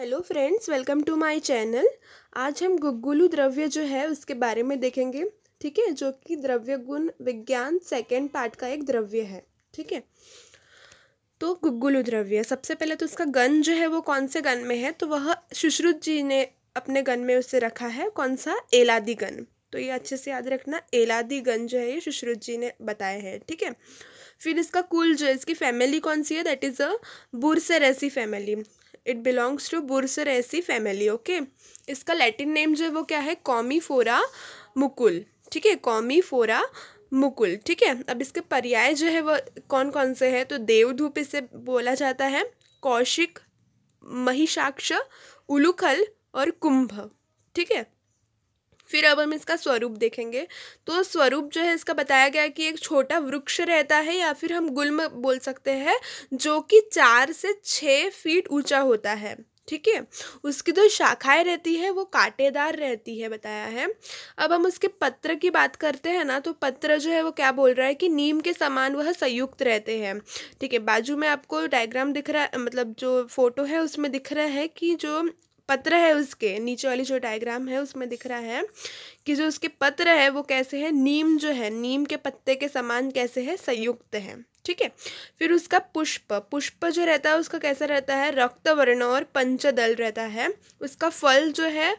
Hello friends welcome to my channel आज हम गुग्गुलू द्रव्य जो है उसके बारे में देखेंगे ठीक है जो कि द्रव्य गुण विज्ञान सेकेंड पार्ट का एक द्रव्य है ठीक है तो गुग्गुलू द्रव्य सबसे पहले तो उसका गन जो है वो कौन से गन में है तो वह सुश्रुत जी ने अपने गन में उसे रखा है कौन सा एलादी गन तो ये अच्छे से याद रखना एलादी गन जो है ये सुश्रुत जी ने बताया है ठीक है फिर इसका कुल जो है इसकी फैमिली कौन सी है that is a Burseraceae family it belongs to Burseraceae family okay इसका लैटिन नेम जो है वो क्या है फोरा मुकुल ठीक है फोरा मुकुल ठीक है अब इसके पर्याय जो है वो कौन कौन से हैं तो देवधूप इसे बोला जाता है कौशिक महिषाक्ष उलूखल और कुंभ ठीक है फिर अब हम इसका स्वरूप देखेंगे तो स्वरूप जो है इसका बताया गया कि एक छोटा वृक्ष रहता है या फिर हम गुल्म बोल सकते हैं जो कि चार से छः फीट ऊंचा होता है ठीक है उसकी जो शाखाएं रहती है वो कांटेदार रहती है बताया है अब हम उसके पत्र की बात करते हैं ना तो पत्र जो है वो क्या बोल रहा है कि नीम के समान वह संयुक्त रहते हैं ठीक है बाजू में आपको डायग्राम दिख रहा है मतलब जो फोटो है उसमें दिख रहा है कि जो पत्र है उसके नीचे वाली जो डायग्राम है उसमें दिख रहा है कि जो उसके पत्र है वो कैसे है नीम जो है नीम के पत्ते के समान कैसे है संयुक्त है ठीक है फिर उसका पुष्प पुष्प जो रहता है उसका कैसा रहता है रक्त वर्ण और पंचदल रहता है उसका फल जो है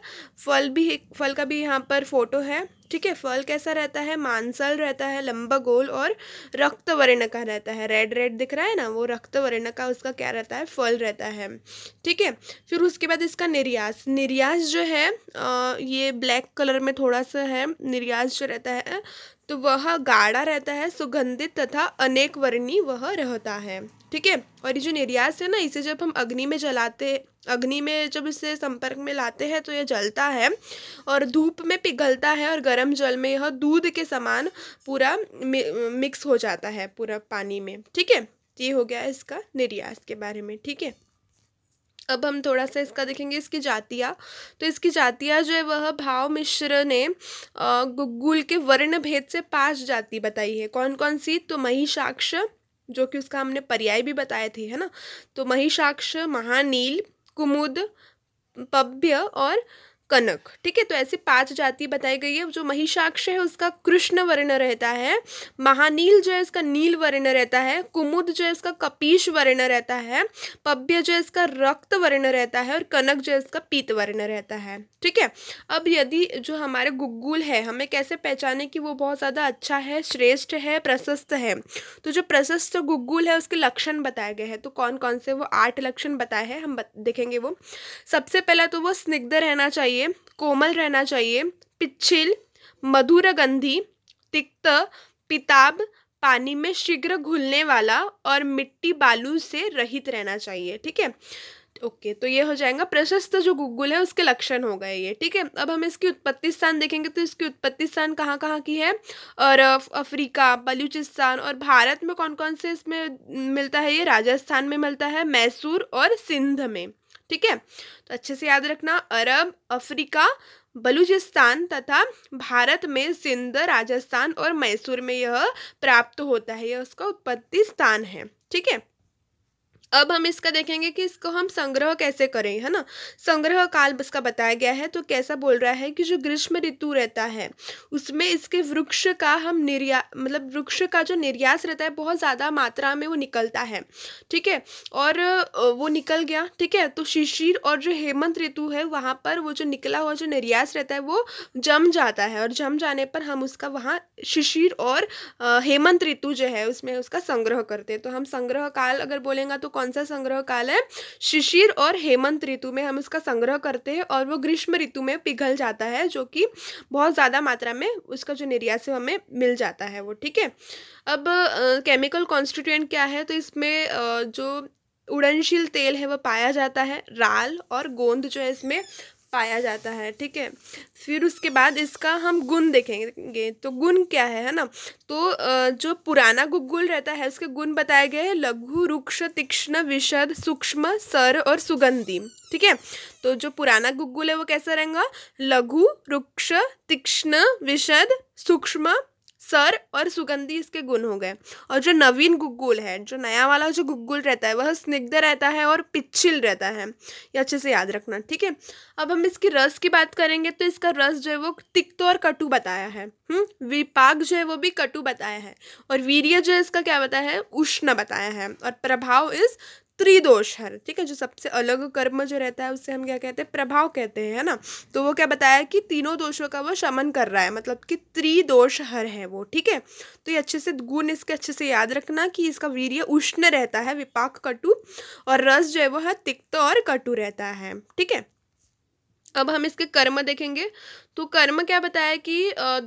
फल भी फल का भी यहाँ पर फोटो है ठीक है फल कैसा रहता है मांसल रहता है लंबा गोल और रक्त वर्ण का रहता है रेड रेड दिख रहा है ना वो रक्त वर्ण का उसका क्या रहता है फल रहता है ठीक है फिर उसके बाद इसका निर्यास निर्यास जो है आ, ये ब्लैक कलर में थोड़ा सा है निर्यास जो रहता है तो वह गाढ़ा रहता है सुगंधित तथा अनेक वर्णी वह रहता है ठीक है और ये जो निर्यास है ना इसे जब हम अग्नि में जलाते अग्नि में जब इसे संपर्क में लाते हैं तो यह जलता है और धूप में पिघलता है और गर्म जल में यह दूध के समान पूरा मि, मिक्स हो जाता है पूरा पानी में ठीक है ये हो गया इसका निर्यास के बारे में ठीक है अब हम थोड़ा सा इसका देखेंगे इसकी जातिया तो इसकी जातिया जो है वह भाव मिश्र ने गुगुल के वर्ण भेद से पांच जाति बताई है कौन कौन सी तो महिषाक्ष जो कि उसका हमने पर्याय भी बताए थे है ना तो महिषाक्ष महानील कुमुद पभ्य और कनक ठीक है तो ऐसी पांच जाति बताई गई है जो महिषाक्ष है उसका कृष्ण वर्ण रहता है महानील जो है इसका नील वर्ण रहता है कुमुद जो है इसका कपीश वर्ण रहता है पब्य जो है इसका रक्त वर्ण रहता है और कनक जो है इसका पीत वर्ण रहता है ठीक है अब यदि जो हमारे गुग्गुल है हमें कैसे पहचाने कि वो बहुत ज़्यादा अच्छा है श्रेष्ठ है प्रशस्त है तो जो प्रशस्त गुग्गुल है उसके लक्षण बताए गए हैं तो कौन कौन से वो आठ लक्षण बताए हैं हम देखेंगे वो सबसे पहला तो वो स्निग्ध रहना चाहिए चाहिए कोमल रहना चाहिए पिच्छिल गंधी तिक्त पिताब पानी में शीघ्र घुलने वाला और मिट्टी बालू से रहित रहना चाहिए ठीक है ओके okay, तो ये हो जाएगा प्रशस्त जो गुगुल है उसके लक्षण हो गए ये ठीक है अब हम इसकी उत्पत्ति स्थान देखेंगे तो इसकी उत्पत्ति स्थान कहाँ कहाँ की है और अफ्रीका बलूचिस्तान और भारत में कौन कौन से इसमें मिलता है ये राजस्थान में मिलता है मैसूर और सिंध में ठीक है तो अच्छे से याद रखना अरब अफ्रीका बलूचिस्तान तथा भारत में सिंध राजस्थान और मैसूर में यह प्राप्त होता है यह उसका उत्पत्ति स्थान है ठीक है अब हम इसका देखेंगे कि इसको हम संग्रह कैसे करें है ना संग्रह काल इसका बताया गया है तो कैसा बोल रहा है कि जो ग्रीष्म ऋतु रहता है उसमें इसके वृक्ष का हम निर्या मतलब वृक्ष का जो निर्यास रहता है बहुत ज़्यादा मात्रा में वो निकलता है ठीक है और वो निकल गया ठीक है तो शिशिर और जो हेमंत ऋतु है वहाँ पर वो जो निकला हुआ जो निर्यास रहता है वो जम जाता है और जम जाने पर हम उसका वहाँ शिशिर और हेमंत ऋतु जो है उसमें उसका संग्रह करते हैं तो हम संग्रह काल अगर बोलेंगे तो कौन सा संग्रह काल है शिशिर और हेमंत ऋतु में हम उसका संग्रह करते हैं और वो ग्रीष्म ऋतु में पिघल जाता है जो कि बहुत ज़्यादा मात्रा में उसका जो निर्यात से हमें मिल जाता है वो ठीक है अब केमिकल कॉन्स्टिट्यूएंट क्या है तो इसमें जो उड़नशील तेल है वह पाया जाता है राल और गोंद जो है इसमें पाया जाता है ठीक है फिर उसके बाद इसका हम गुण देखेंगे तो गुण क्या है है ना तो जो पुराना गुग्गुल रहता है उसके गुण बताए गए हैं लघु रुक्ष तीक्ष्ण विशद सूक्ष्म सर और सुगंधी ठीक है तो जो पुराना गुग्गुल है वो कैसा रहेगा लघु रुक्ष तीक्ष्ण विशद सूक्ष्म सर और सुगंधी इसके गुण हो गए और जो नवीन गुग्गुल है जो नया वाला जो गुग्गुल रहता है वह स्निग्ध रहता है और पिच्छिल रहता है ये अच्छे से याद रखना ठीक है अब हम इसकी रस की बात करेंगे तो इसका रस जो है वो तिक्त और कटु बताया है विपाक जो है वो भी कटु बताया है और वीर्य जो है इसका क्या बताया है उष्ण बताया है और प्रभाव इस त्रिदोष है ठीक है जो सबसे अलग कर्म जो रहता है उससे हम क्या कहते हैं प्रभाव कहते हैं है ना तो वो क्या बताया कि तीनों दोषों का वो शमन कर रहा है मतलब कि त्रिदोष हर है वो ठीक है तो ये अच्छे से गुण इसके अच्छे से याद रखना कि इसका वीर्य उष्ण रहता है विपाक कटु और रस जो है वो है तिक्त और कटु रहता है ठीक है अब हम इसके कर्म देखेंगे तो कर्म क्या बताया कि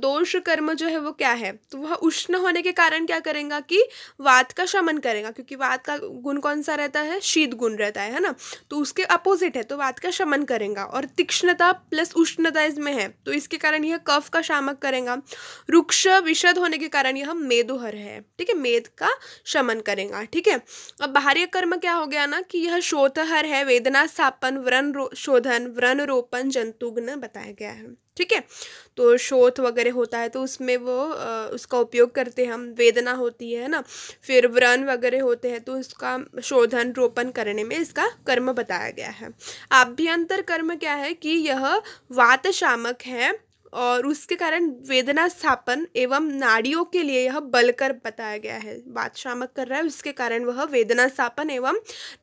दोष कर्म जो है वो क्या है तो वह उष्ण होने के कारण क्या करेगा कि वात का शमन करेगा क्योंकि वात का गुण कौन सा रहता है शीत गुण रहता है है ना तो उसके अपोजिट है तो वात का शमन करेगा और तीक्ष्णता प्लस उष्णता इसमें है तो इसके कारण यह कफ का शामक करेगा रुक्ष विशद होने के कारण यह मेदोहर है ठीक है मेद का शमन करेगा ठीक है अब बाहरी कर्म क्या हो गया ना कि यह शोधहर है वेदना स्थापन व्रण शोधन व्रण रोपण जंतुग्न बताया गया है ठीक है तो शोथ वगैरह होता है तो उसमें वो उसका उपयोग करते हैं हम वेदना होती है ना फिर व्रण वगैरह होते हैं तो उसका शोधन रोपण करने में इसका कर्म बताया गया है आभ्यंतर कर्म क्या है कि यह वात शामक है और उसके कारण वेदना स्थापन एवं नाड़ियों के लिए यह बलकर बताया गया है बादशामक कर रहा है उसके कारण वह वेदना स्थापन एवं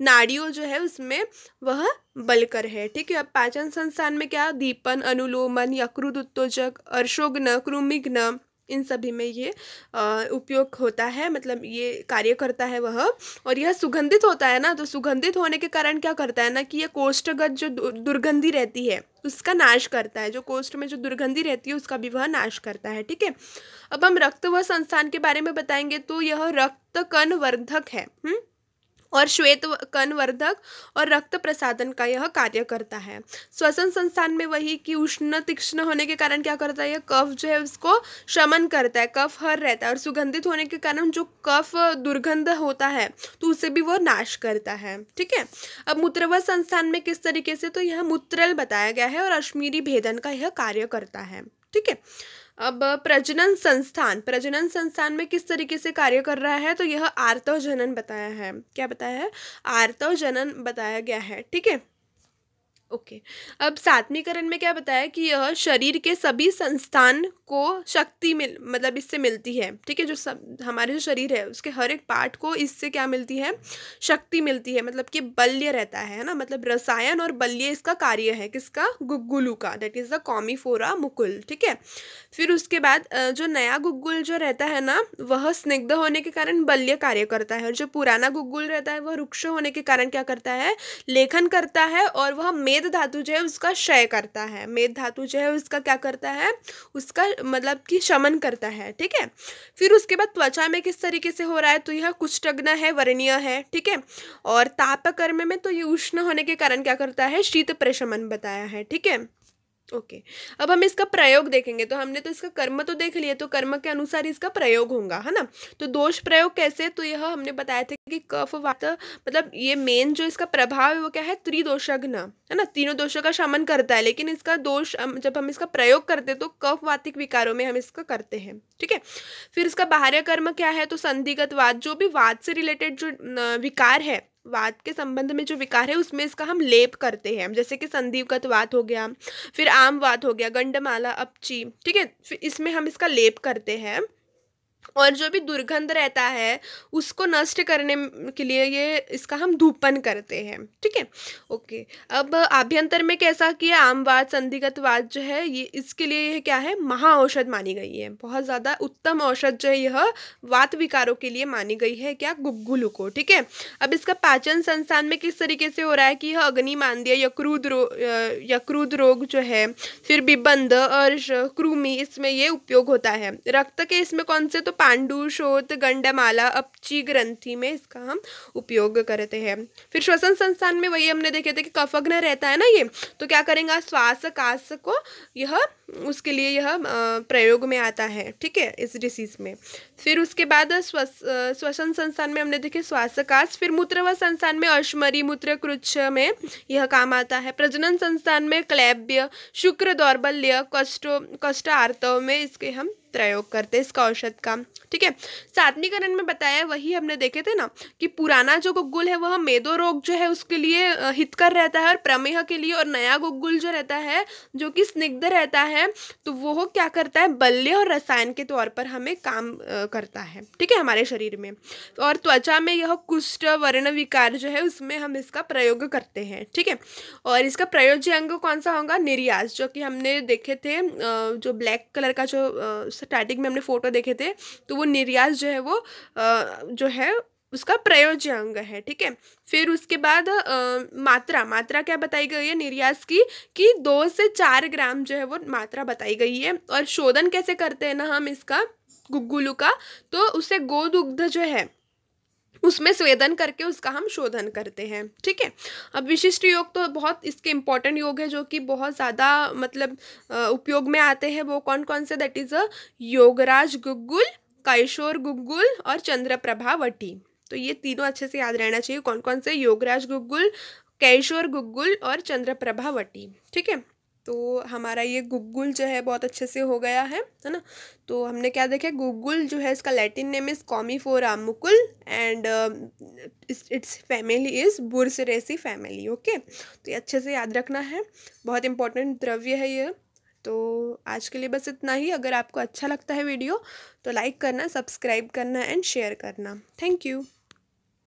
नाड़ियों जो है उसमें वह बलकर है ठीक है अब पाचन संस्थान में क्या दीपन अनुलोमन यकृत उत्तोजक अर्शोग्न कृमिघ्न इन सभी में ये उपयोग होता है मतलब ये कार्य करता है वह और यह सुगंधित होता है ना तो सुगंधित होने के कारण क्या करता है ना कि यह कोष्ठगत जो दुर्गंधी रहती है उसका नाश करता है जो कोष्ठ में जो दुर्गंधी रहती है उसका भी वह नाश करता है ठीक है अब हम रक्त व संस्थान के बारे में बताएंगे तो यह रक्त कण वर्धक है हुँ? और श्वेत वर्धक और रक्त प्रसादन का यह कार्य करता है श्वसन संस्थान में वही कि उष्ण तीक्ष्ण होने के कारण क्या करता है यह कफ जो है उसको शमन करता है कफ हर रहता है और सुगंधित होने के कारण जो कफ दुर्गंध होता है तो उसे भी वो नाश करता है ठीक है अब मूत्रव संस्थान में किस तरीके से तो यह मूत्रल बताया गया है और अश्मीरी भेदन का यह कार्य करता है ठीक है अब प्रजनन संस्थान प्रजनन संस्थान में किस तरीके से कार्य कर रहा है तो यह आर्तव जनन बताया है क्या बताया है आर्तव जनन बताया गया है ठीक है ओके okay. अब सातवीकरण में क्या बताया कि यह शरीर के सभी संस्थान को शक्ति मिल मतलब इससे मिलती है ठीक है जो सब हमारे जो शरीर है उसके हर एक पार्ट को इससे क्या मिलती है शक्ति मिलती है मतलब कि बल्य रहता है ना मतलब रसायन और बल्य इसका कार्य है किसका गुग्गुलू का that is the Commiphora mukul ठीक है फिर उसके बाद जो नया गुग्गुल जो रहता है ना वह स्निग्ध होने के कारण बल्य कार्य करता है और जो पुराना गुग्गुल रहता है वह रुक्ष होने के कारण क्या करता है लेखन करता है और वह मेध धातु जो है उसका क्षय करता है मेद धातु जो है उसका क्या करता है उसका मतलब कि शमन करता है ठीक है फिर उसके बाद त्वचा में किस तरीके से हो रहा है तो यह कुष्टग्न है वर्णीय है ठीक है और तापकर्म में तो ये उष्ण होने के कारण क्या करता है शीत प्रशमन बताया है ठीक है ओके okay. अब हम इसका प्रयोग देखेंगे तो हमने तो इसका कर्म तो देख लिया तो कर्म के अनुसार इसका प्रयोग होगा है ना तो दोष प्रयोग कैसे तो यह हमने बताया था कि कफ वात मतलब ये मेन जो इसका प्रभाव है वो क्या है त्रिदोषग्न है ना तीनों दोषों का शमन करता है लेकिन इसका दोष जब हम इसका प्रयोग करते हैं तो कफ वातिक विकारों में हम इसका करते हैं ठीक है फिर इसका बाह्य कर्म क्या है तो संधिगत वाद जो भी वाद से रिलेटेड जो विकार है वाद के संबंध में जो विकार है उसमें इसका हम लेप करते हैं जैसे कि संधिगत वात हो गया फिर आम वात हो गया गंडमाला अपची ठीक है फिर इसमें हम इसका लेप करते हैं और जो भी दुर्गंध रहता है उसको नष्ट करने के लिए ये इसका हम धूपन करते हैं ठीक है ओके अब आभ्यंतर में कैसा किया आमवाद संधिगत वाद जो है ये इसके लिए यह क्या है महा औषध मानी गई है बहुत ज़्यादा उत्तम औषध जो है यह वात विकारों के लिए मानी गई है क्या गुगुलू को ठीक है अब इसका पाचन संस्थान में किस तरीके से हो रहा है कि यह अग्नि दिया यक्रूद रोग यक्रूद रोग जो है फिर बिबंध और कृमि इसमें यह उपयोग होता है रक्त के इसमें कौन से तो पांडु शोत गंडमाला अपची ग्रंथि में इसका हम उपयोग करते हैं फिर श्वसन संस्थान में वही हमने देखे थे कि कफग्न रहता है ना ये तो क्या करेंगे श्वास काश को यह उसके लिए यह प्रयोग में आता है ठीक है इस डिसीज में फिर उसके बाद श्वसन संस्थान में हमने देखे श्वास काश फिर मूत्र व संस्थान में अश्मरी मूत्र कृच्छ में यह काम आता है प्रजनन संस्थान में क्लैब्य शुक्र दौर्बल्य कष्टो कष्ट आर्तव में इसके हम प्रयोग करते हैं इसका औषध का ठीक है सातवीकरण में बताया वही हमने देखे थे ना कि पुराना जो गुग्गुल है वह मेदो रोग जो है उसके लिए हितकर रहता है और प्रमेह के लिए और नया गुग्गुल जो रहता है जो कि स्निग्ध रहता है तो वो क्या करता है बल्ले और रसायन के तौर पर हमें काम करता है ठीक है हमारे शरीर में और त्वचा में यह कुष्ठ वर्ण विकार जो है उसमें हम इसका प्रयोग करते हैं ठीक है और इसका प्रयोज्य अंग कौन सा होगा निर्यास जो कि हमने देखे थे जो ब्लैक कलर का जो स्टैटिक में हमने फ़ोटो देखे थे तो वो निर्यास जो है वो जो है उसका प्रयोज्य अंग है ठीक है फिर उसके बाद आ, मात्रा मात्रा क्या बताई गई है निर्यास की कि दो से चार ग्राम जो है वो मात्रा बताई गई है और शोधन कैसे करते हैं ना हम इसका गुग्गुलू का तो उसे गोदुग्ध जो है उसमें स्वेदन करके उसका हम शोधन करते हैं ठीक है अब विशिष्ट योग तो बहुत इसके इम्पॉर्टेंट योग है जो कि बहुत ज़्यादा मतलब उपयोग में आते हैं वो कौन कौन से that is a Yogaraj guggul Kaishore guggul और वटी तो ये तीनों अच्छे से याद रहना चाहिए कौन कौन से योगराज गुग्गुल कैशोर गुग्गुल और वटी ठीक है तो हमारा ये गुगुल जो है बहुत अच्छे से हो गया है है ना तो हमने क्या देखा गुगुल जो है इसका Latin name is phora mukul and its family is Burseraceae family okay तो ये अच्छे से याद रखना है बहुत इंपॉर्टेंट द्रव्य है ये तो आज के लिए बस इतना ही अगर आपको अच्छा लगता है वीडियो तो लाइक करना सब्सक्राइब करना एंड शेयर करना थैंक यू